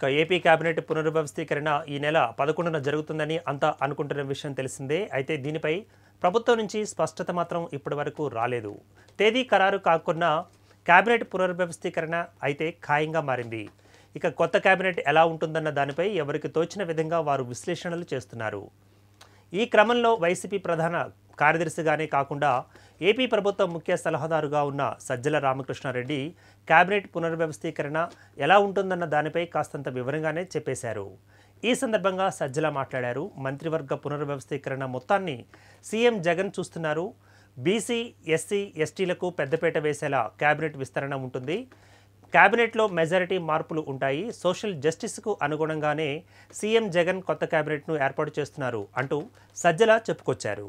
ఇక AP cabinet పునర్వ్యవస్థీకరణ ఈ నెల పదకొండున జరుగుతుందని అంతా అనుకుంటున్న విషయం తెలిసిందే అయితే దీనిపై ప్రభుత్వం నుంచి స్పష్టత మాత్రం ఇప్పటి వరకు రాలేదు తేదీ ఖరారు కాకున్నా కేబినెట్ పునర్వ్యవస్థీకరణ అయితే ఖాయంగా మారింది ఇక కొత్త కేబినెట్ ఎలా ఉంటుందన్న దానిపై ఎవరికి తోచిన విధంగా వారు విశ్లేషణలు చేస్తున్నారు ఈ క్రమంలో వైసీపీ ప్రధాన కార్యదర్శిగానే కాకుండా ఏపీ ప్రభుత్వం ముఖ్య సలహాదారుగా ఉన్న సజ్జల రామకృష్ణారెడ్డి కేబినెట్ పునర్వ్యవస్థీకరణ ఎలా ఉంటుందన్న దానిపై కాస్తంత వివరంగానే చెప్పేశారు ఈ సందర్భంగా సజ్జల మాట్లాడారు మంత్రివర్గ పునర్వ్యవస్థీకరణ మొత్తాన్ని సీఎం జగన్ చూస్తున్నారు బీసీ ఎస్సీ ఎస్టీలకు పెద్దపేట వేసేలా కేబినెట్ విస్తరణ ఉంటుంది కేబినెట్లో మెజారిటీ మార్పులు ఉంటాయి సోషల్ జస్టిస్కు అనుగుణంగానే సీఎం జగన్ కొత్త కేబినెట్ను ఏర్పాటు చేస్తున్నారు అంటూ సజ్జల చెప్పుకొచ్చారు